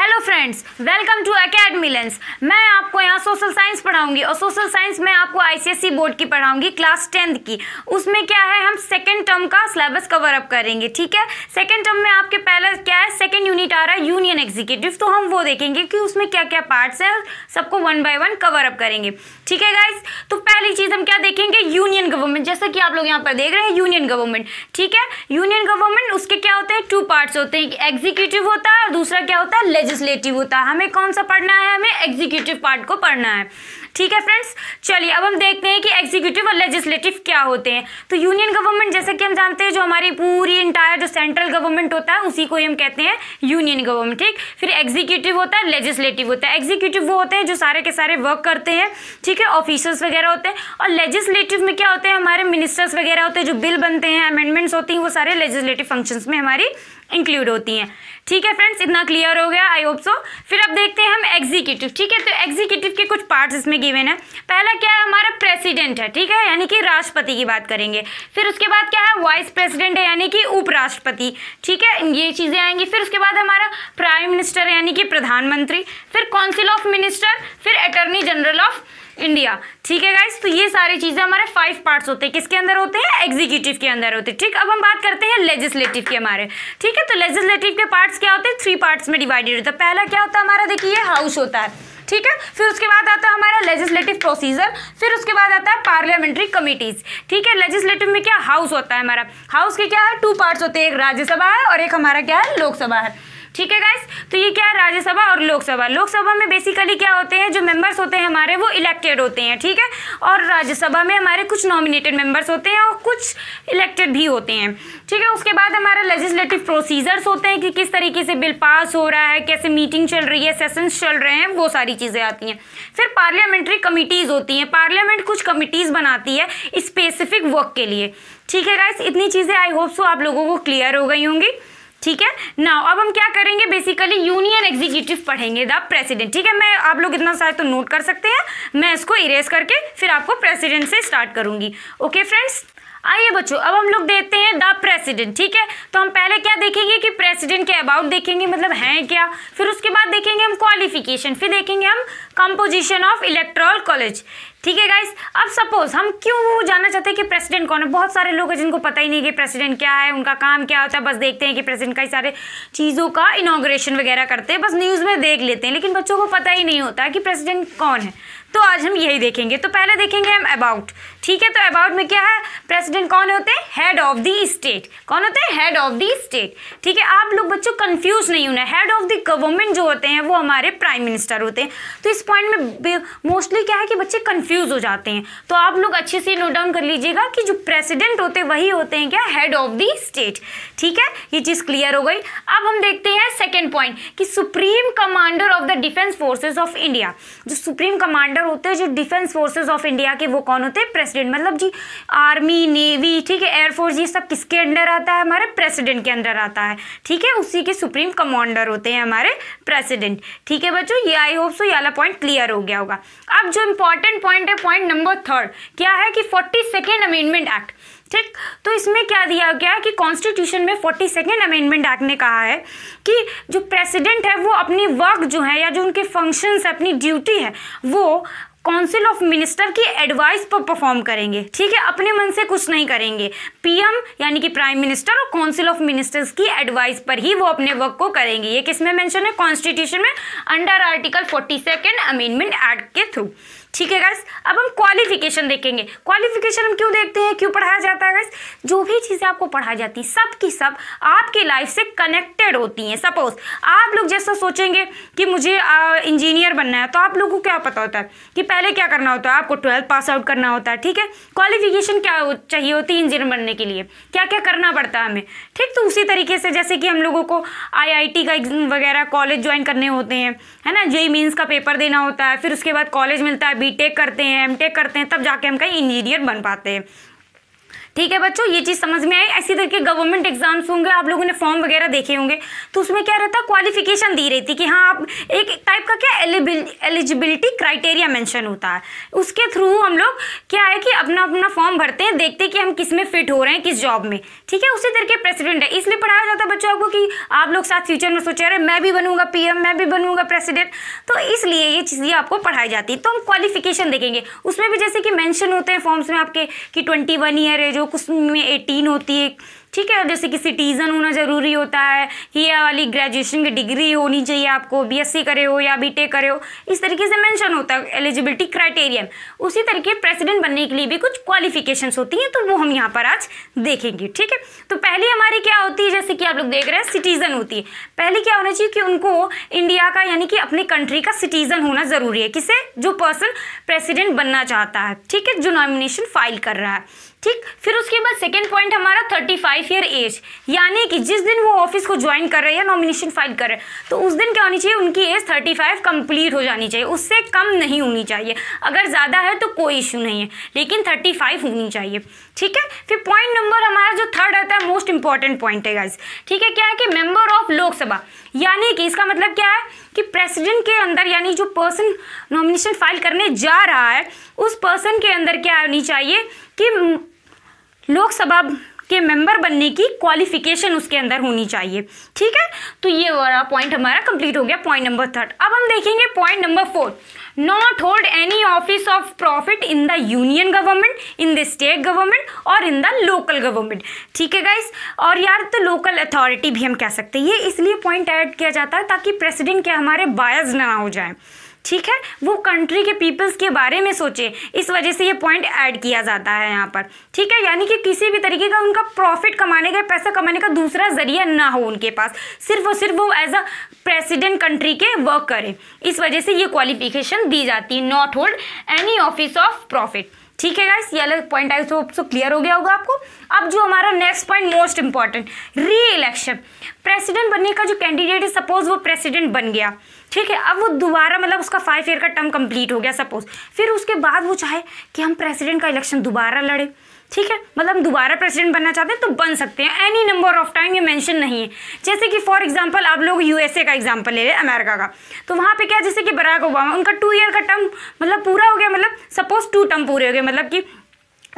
hello friends welcome to Academy Lens मैं आपको यहाँ सोशल साइंस पढ़ाऊंगी और सोशल साइंस में आपको आईसीएसई बोर्ड e की पढ़ाऊंगी क्लास टेंथ की उसमें क्या है हम सेकंड टर्म का सिलेबस कवर अप करेंगे ठीक है सेकंड टर्म में आपके पहला क्या है सेकंड यूनिट आ रहा है यूनियन एग्जीक्यूटिव तो हम वो देखेंगे कि उसमें क्या क्या पार्ट्स है सबको one by one cover up करेंगे ठीक है गाइज तो पहली चीज़ हम क्या देखेंगे यूनियन गवर्नमेंट जैसा कि आप लोग यहाँ पर देख रहे हैं यूनियन गवर्नमेंट ठीक है यूनियन गवर्नमेंट उसके क्या होते हैं टू पार्ट्स होते हैं एग्जीक्यूटिव होता है और दूसरा क्या होता है लेजिस्लेटिव होता है हमें कौन सा पढ़ना है हमें एग्जीक्यूटिव पार्ट को पढ़ना है ठीक है फ्रेंड्स चलिए अब हम देखते हैं कि एग्जीक्यूटिव और लेजिस्लेटिव क्या होते हैं तो यूनियन गवर्नमेंट जैसे कि हम जानते हैं जो हमारी पूरी इंटायर जो सेंट्रल गवर्नमेंट होता है उसी को ही हम कहते हैं यूनियन गवर्नमेंट ठीक फिर एग्जीक्यूटिव होता है लेजिस्लेटिव होता है एग्जीक्यूटिव वो होते हैं जो सारे के सारे वर्क करते हैं ठीक है ऑफिसर्स वगैरह होते हैं और लेजिस्लेटिव में क्या होते हैं हमारे मिनिस्टर्स वगैरह होते हैं जो बिल बनते हैं अमेंडमेंट्स होती हैं वो सारे लेजिस्लेटिव फंक्शंस में हमारी इंक्लूड होती हैं ठीक है फ्रेंड्स इतना क्लियर हो गया आई होप सो फिर अब देखते हैं हम एग्जीक्यूटिव ठीक है तो एग्जीक्यूटिव के कुछ पार्ट्स इसमें गिवन है पहला क्या है हमारा प्रेसिडेंट है ठीक है यानी कि राष्ट्रपति की बात करेंगे फिर उसके बाद क्या है वाइस प्रेसिडेंट है यानी कि उपराष्ट्रपति ठीक है ये चीज़ें आएंगी फिर उसके बाद हमारा प्राइम मिनिस्टर यानी कि प्रधानमंत्री फिर काउंसिल ऑफ मिनिस्टर फिर अटर्नी जनरल ऑफ इंडिया ठीक है गाइज तो ये सारी चीज़ें हमारे फाइव पार्ट्स होते हैं किसके अंदर होते हैं एग्जीक्यूटिव के अंदर होते हैं ठीक अब हम बात करते हैं लेजिस्लेटिव के हमारे ठीक है तो लेजिस्लेटिव के पार्ट्स क्या होते हैं थ्री पार्ट्स में डिवाइडेड होता है पहला क्या होता है हमारा देखिए हाउस होता है ठीक है फिर उसके बाद आता है हमारा लेजिस्लेटिव प्रोसीजर फिर उसके बाद आता है पार्लियामेंट्री कमिटीज ठीक है लेजिस्लेटिव में क्या हाउस होता है हमारा हाउस के क्या है टू पार्ट्स होते हैं एक राज्यसभा है और एक हमारा क्या है लोकसभा है ठीक है गाइस तो ये क्या है राज्यसभा और लोकसभा लोकसभा में बेसिकली क्या होते हैं जो मेंबर्स होते हैं हमारे वो इलेक्टेड होते हैं ठीक है और राज्यसभा में हमारे कुछ नॉमिनेटेड मेंबर्स होते हैं और कुछ इलेक्टेड भी होते हैं ठीक है उसके बाद हमारा लेजिस्लेटिव प्रोसीजर्स होते हैं कि किस तरीके से बिल पास हो रहा है कैसे मीटिंग चल रही है सेशंस चल रहे हैं वो सारी चीज़ें आती हैं फिर पार्लियामेंट्री कमिटीज़ होती हैं पार्लियामेंट कुछ कमिटीज़ बनाती है स्पेसिफिक वर्क के लिए ठीक है गाइस इतनी चीज़ें आई होप सो आप लोगों को क्लियर हो गई होंगी ठीक है नाउ अब हम क्या करेंगे बेसिकली यूनियन एग्जीक्यूटिव पढ़ेंगे द प्रेसिडेंट ठीक है मैं आप लोग इतना सारे तो नोट कर सकते हैं मैं इसको इरेज करके फिर आपको प्रेसिडेंट से स्टार्ट करूंगी ओके फ्रेंड्स आइए बच्चों अब हम लोग देखते हैं द प्रेसिडेंट ठीक है तो हम पहले क्या देखेंगे कि प्रेसिडेंट के अबाउट देखेंगे मतलब हैं क्या फिर उसके बाद देखेंगे हम क्वालिफिकेशन फिर देखेंगे हम कंपोजिशन ऑफ इलेक्ट्रॉल कॉलेज ठीक है गाइस अब सपोज हम क्यों जानना चाहते हैं कि प्रेसिडेंट कौन है बहुत सारे लोग हैं जिनको पता ही नहीं कि प्रेसिडेंट क्या है उनका काम क्या होता है बस देखते हैं कि प्रेसिडेंट कई सारे चीज़ों का इनाग्रेशन वगैरह करते हैं बस न्यूज़ में देख लेते हैं लेकिन बच्चों को पता ही नहीं होता कि प्रेसिडेंट कौन है तो आज हम यही देखेंगे तो पहले देखेंगे हम अबाउट ठीक है तो अबाउट में क्या है प्रेसिडेंट कौन होते हैं हेड ऑफ द स्टेट कौन होते हैं हेड ऑफ द स्टेट ठीक है आप लोग बच्चों कंफ्यूज नहीं होना हेड ऑफ द गवर्नमेंट जो होते हैं वो हमारे प्राइम मिनिस्टर होते हैं तो इस पॉइंट में मोस्टली क्या है कि बच्चे कंफ्यूज हो जाते हैं तो आप लोग अच्छे से नोट डाउन कर लीजिएगा कि जो प्रेसिडेंट होते वही होते हैं क्या हेड ऑफ द स्टेट ठीक है ये चीज़ क्लियर हो गई अब हम देखते हैं सेकेंड पॉइंट कि supreme commander of the defence forces of India जो सुप्रीम कमांडर होते हैं जो डिफेंस फोर्सेज ऑफ इंडिया के वो कौन होते हैं प्रेसिडेंट मतलब जी आर्मी आर्मी नेवी ठीक है एयरफोर्स ये सब किसके अंडर आता है हमारे प्रेसिडेंट के अंडर आता है ठीक है उसी के सुप्रीम कमांडर होते हैं हमारे प्रेसिडेंट ठीक है बच्चों ये आई होप सो ये वाला पॉइंट क्लियर हो गया होगा अब जो इंपॉर्टेंट पॉइंट है पॉइंट नंबर थर्ड क्या है कि फोर्टी सेकेंड अमेंडमेंट एक्ट ठीक तो इसमें क्या दिया गया है कि कॉन्स्टिट्यूशन में फोर्टी सेकेंड अमेंडमेंट एक्ट ने कहा है कि जो प्रेसिडेंट है वो अपनी वर्क जो है या जो उनके फंक्शंस अपनी ड्यूटी है वो काउंसिल ऑफ मिनिस्टर की एडवाइस पर परफॉर्म करेंगे ठीक है अपने मन से कुछ नहीं करेंगे पीएम यानी कि प्राइम मिनिस्टर और काउंसिल ऑफ मिनिस्टर्स की एडवाइस पर ही वो अपने वर्क को करेंगे ये किसमें मेंशन है कॉन्स्टिट्यूशन में under article forty second amendment act के थ्रू ठीक है गैस अब हम क्वालिफिकेशन देखेंगे क्वालिफिकेशन हम क्यों देखते हैं क्यों पढ़ाया जाता है गैस जो भी चीज़ें आपको पढ़ाई जाती सब की सब आपके लाइफ से कनेक्टेड होती हैं सपोज आप लोग जैसा सोचेंगे कि मुझे इंजीनियर बनना है तो आप लोगों को क्या पता होता है कि पहले क्या करना होता है आपको ट्वेल्थ पास आउट करना होता है ठीक है क्वालिफिकेशन क्या हो, चाहिए होती है इंजीनियर बनने के लिए क्या क्या करना पड़ता है हमें ठीक तो उसी तरीके से जैसे कि हम लोगों को आई का वगैरह कॉलेज ज्वाइन करने होते हैं है ना जेई मीन्स का पेपर देना होता है फिर उसके बाद कॉलेज मिलता है बीटेक करते हैं एमटेक करते हैं तब जाके हम कहीं इंजीनियर बन पाते हैं ठीक है बच्चों ये चीज़ समझ में आई ऐसी तरह के गवर्नमेंट एग्जाम्स होंगे आप लोगों ने फॉर्म वगैरह देखे होंगे तो उसमें क्या रहता है क्वालिफिकेशन दी रहती कि हाँ आप एक टाइप का क्या एलिजिबिलिटी क्राइटेरिया मैंशन होता है उसके थ्रू हम लोग क्या है कि अपना अपना फॉर्म भरते हैं देखते हैं कि हम किस में फिट हो रहे हैं किस जॉब में ठीक है उसी तरह के प्रेसिडेंट है इसलिए पढ़ाया जाता है बच्चों को कि आप लोग साथ फ्यूचर में सोचे रहे मैं भी बनूंगा पी मैं भी बनूंगा प्रेसिडेंट तो इसलिए ये चीज़ें आपको पढ़ाई जाती है तो हम क्वालिफिकेशन देखेंगे उसमें भी जैसे कि मैंशन होते हैं फॉर्म्स में आपके कि ट्वेंटी वन ईयर एज जो कुछ में एटीन होती है ठीक है जैसे कि सिटीज़न होना ज़रूरी होता है कि यह वाली ग्रेजुएशन की डिग्री होनी चाहिए आपको बीएससी करे हो या बीटेक करे हो इस तरीके से मेंशन होता है एलिजिबिलिटी क्राइटेरियन उसी तरीके प्रेसिडेंट बनने के लिए भी कुछ क्वालिफिकेशंस होती हैं तो वो हम यहाँ पर आज देखेंगे ठीक है तो पहली हमारी क्या होती है जैसे कि आप लोग देख रहे हैं सिटीज़न होती है पहली क्या होना चाहिए कि उनको इंडिया का यानी कि अपने कंट्री का सिटीज़न होना ज़रूरी है किसे जो पर्सन प्रेसिडेंट बनना चाहता है ठीक है जो नॉमिनेशन फाइल कर रहा है ठीक फिर उसके बाद सेकेंड पॉइंट हमारा थर्टी फाइव ईयर एज यानी कि जिस दिन वो ऑफिस को ज्वाइन कर रहे हैं नॉमिनेशन फाइल कर रहे हैं तो उस दिन क्या होनी चाहिए उनकी एज थर्टी फाइव कम्प्लीट हो जानी चाहिए उससे कम नहीं होनी चाहिए अगर ज़्यादा है तो कोई इशू नहीं है लेकिन थर्टी फाइव होनी चाहिए ठीक है फिर पॉइंट नंबर हमारा जो थर्ड रहता है मोस्ट इंपॉर्टेंट पॉइंट है गाइज ठीक है क्या है कि मेम्बर ऑफ लोकसभा यानी कि इसका मतलब क्या है कि प्रेसिडेंट के अंदर यानी जो पर्सन नॉमिनेशन फाइल करने जा रहा है उस पर्सन के अंदर क्या होनी चाहिए कि लोकसभा के मेंबर बनने की क्वालिफिकेशन उसके अंदर होनी चाहिए ठीक है तो ये वाला पॉइंट हमारा कंप्लीट हो गया पॉइंट नंबर थर्ड अब हम देखेंगे point number four not hold any office of profit in the union government in the state government और इन द लोकल गवर्नमेंट ठीक है गाइस और यार तो लोकल अथॉरिटी भी हम कह सकते हैं ये इसलिए पॉइंट ऐड किया जाता है ताकि प्रेसिडेंट के हमारे बायस ना हो जाए ठीक है वो कंट्री के पीपल्स के बारे में सोचे इस वजह से ये पॉइंट ऐड किया जाता है यहाँ पर ठीक है यानी कि किसी भी तरीके का उनका प्रॉफिट कमाने का पैसा कमाने का दूसरा जरिया ना हो उनके पास सिर्फ और सिर्फ वो एज अ प्रेसिडेंट कंट्री के वर्क करें इस वजह से ये क्वालिफिकेशन दी जाती है not hold any office of profit ठीक है गाइस ये अलग point I hope so clear हो गया होगा आपको अब जो हमारा next point most important reelection president बनने का जो कैंडिडेट है सपोज वो प्रेसिडेंट बन गया ठीक है अब वो दोबारा मतलब उसका फाइव ईयर का टर्म कंप्लीट हो गया सपोज फिर उसके बाद वो चाहे कि हम प्रेसिडेंट का इलेक्शन दोबारा लड़ें ठीक है मतलब दोबारा प्रेसिडेंट बनना चाहते हैं तो बन सकते हैं एनी नंबर ऑफ टाइम ये मेंशन नहीं है जैसे कि फॉर एग्जांपल आप लोग यूएसए का एग्जांपल ले रहे हैं अमेरिका का तो वहाँ पे क्या जैसे कि बराक ओबामा उनका टू ईयर का टर्म मतलब पूरा हो गया मतलब सपोज टू टर्म पूरे हो गए मतलब कि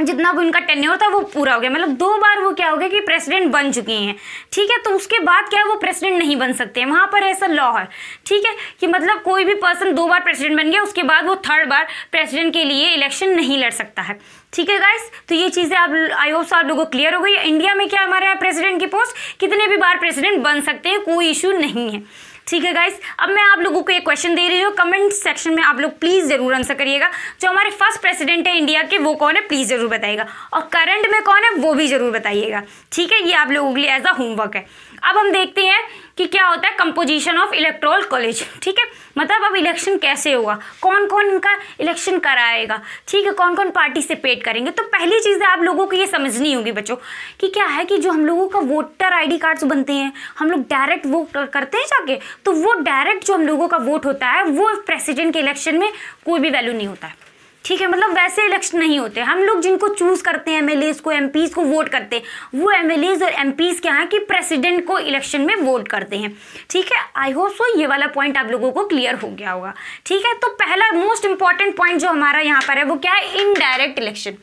जितना भी उनका टेन्योर था वो पूरा हो गया मतलब दो बार वो क्या हो गया कि प्रेसिडेंट बन चुके हैं ठीक है तो उसके बाद क्या है वो प्रेसिडेंट नहीं बन सकते हैं वहाँ पर ऐसा लॉ है ठीक है कि मतलब कोई भी पर्सन दो बार प्रेसिडेंट बन गया उसके बाद वो थर्ड बार प्रेसिडेंट के लिए इलेक्शन नहीं लड़ सकता है ठीक है गाइस तो ये चीज़ें आप आई होप आप लोगों को क्लियर हो गई इंडिया में क्या हमारे यहाँ प्रेसिडेंट की पोस्ट कितने भी बार प्रेसिडेंट बन सकते हैं कोई इशू नहीं है ठीक है गाइस अब मैं आप लोगों को एक क्वेश्चन दे रही हूँ कमेंट सेक्शन में आप लोग प्लीज़ ज़रूर आंसर करिएगा जो हमारे फर्स्ट प्रेसिडेंट है इंडिया के वो कौन है प्लीज़ ज़रूर बताइएगा और करंट में कौन है वो भी ज़रूर बताइएगा ठीक है ये आप लोगों के लिए एज अ होमवर्क है अब हम देखते हैं कि क्या होता है कंपोजिशन ऑफ इलेक्ट्रोल कॉलेज ठीक है मतलब अब इलेक्शन कैसे होगा कौन कौन इनका इलेक्शन कराएगा ठीक है कौन कौन पार्टिसिपेट करेंगे तो पहली चीज़ आप लोगों को ये समझनी होगी बच्चों कि क्या है कि जो हम लोगों का वोटर आईडी कार्ड्स बनते हैं हम लोग डायरेक्ट वोट करते हैं जाके तो वो डायरेक्ट जो हम लोगों का वोट होता है वो प्रेसिडेंट के इलेक्शन में कोई भी वैल्यू नहीं होता है ठीक है मतलब वैसे इलेक्शन नहीं होते हम लोग जिनको चूज़ करते हैं एम को एम को वोट करते हैं वो एम और एम क्या हैं कि प्रेसिडेंट को इलेक्शन में वोट करते हैं ठीक है आई होप सो ये वाला पॉइंट आप लोगों को क्लियर हो गया होगा ठीक है तो पहला मोस्ट इंपॉर्टेंट पॉइंट जो हमारा यहाँ पर है वो क्या है इनडायरेक्ट इलेक्शन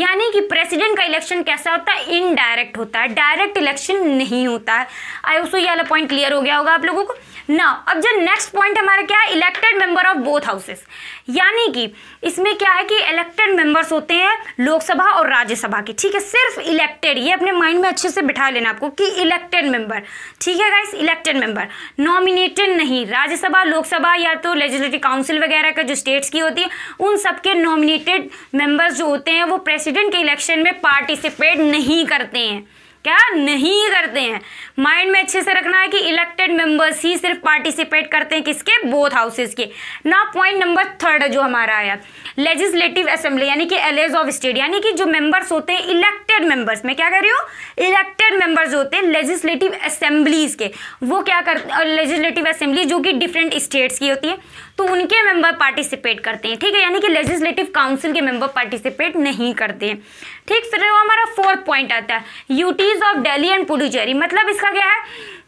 यानी कि प्रेसिडेंट का इलेक्शन कैसा होता है इनडायरेक्ट होता है डायरेक्ट इलेक्शन नहीं होता है आई होप सो ये वाला पॉइंट क्लियर हो गया होगा आप लोगों को ना अब जो नेक्स्ट पॉइंट हमारा क्या है elected member of both houses यानी कि इसमें क्या है कि इलेक्टेड मेंबर्स होते हैं लोकसभा और राज्यसभा के ठीक है सिर्फ इलेक्टेड ये अपने माइंड में अच्छे से बिठा लेना आपको कि इलेक्टेड मेंबर ठीक है गाइस इलेक्टेड मेंबर नॉमिनेटेड नहीं राज्यसभा लोकसभा या तो लेजिस्लेटिव काउंसिल वगैरह का जो स्टेट्स की होती है उन सबके नॉमिनेटेड मेंबर्स जो होते हैं वो प्रेसिडेंट के इलेक्शन में पार्टिसिपेट नहीं करते हैं क्या नहीं करते हैं माइंड में अच्छे से रखना है कि इलेक्टेड मेंबर्स ही सिर्फ पार्टिसिपेट करते हैं किसके बोथ हाउसेस के ना पॉइंट नंबर थर्ड जो हमारा आया लेजिस्लेटिव असेंबली यानी कि एलेज ऑफ स्टेट यानी कि जो मेंबर्स होते हैं इलेक्टेड मेंबर्स में क्या कर रही हो इलेक्टेड मेंबर्स होते हैं लेजिस्लेटिव असेंबलीज के वो क्या करते लेजिस्लेटिव असेंबली जो कि डिफरेंट स्टेट्स की होती है तो उनके मेंबर पार्टिसिपेट करते हैं ठीक है यानी कि लेजिस्लेटिव काउंसिल के मेंबर पार्टिसिपेट नहीं करते हैं ठीक फिर वो हमारा फोर्थ पॉइंट आता है UTs of Delhi and Puducherry मतलब इसका क्या है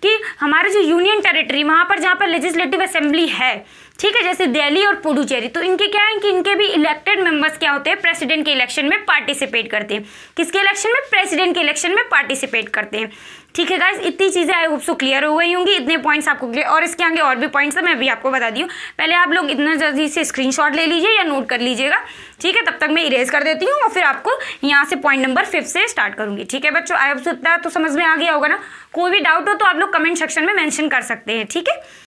कि हमारे जो यूनियन टेरिटरी वहाँ पर जहाँ पर लेजिस्लेटिव असेंबली है ठीक है जैसे दिल्ली और पुडुचेरी तो इनके क्या है कि इनके भी इलेक्टेड मेंबर्स क्या होते हैं प्रेसिडेंट के इलेक्शन में पार्टिसिपेट करते हैं किसके इलेक्शन में प्रेसिडेंट के इलेक्शन में पार्टिसिपेट करते हैं ठीक है गाइज इतनी चीज़ें आई होप सो क्लियर हो गई होंगी इतने पॉइंट्स आपको क्लियर और इसके आगे और भी पॉइंट्स है मैं भी आपको बता दी पहले आप लोग इतना जल्दी से स्क्रीन ले लीजिए या नोट कर लीजिएगा ठीक है तब तक मैं इरेज कर देती हूँ और फिर आपको यहाँ से पॉइंट नंबर फिफ्थ से स्टार्ट करूँगी ठीक है बच्चों आई होप सो इतना तो समझ में आ गया होगा ना कोई भी डाउट हो तो आप लोग कमेंट सेक्शन में मैंशन कर सकते हैं ठीक है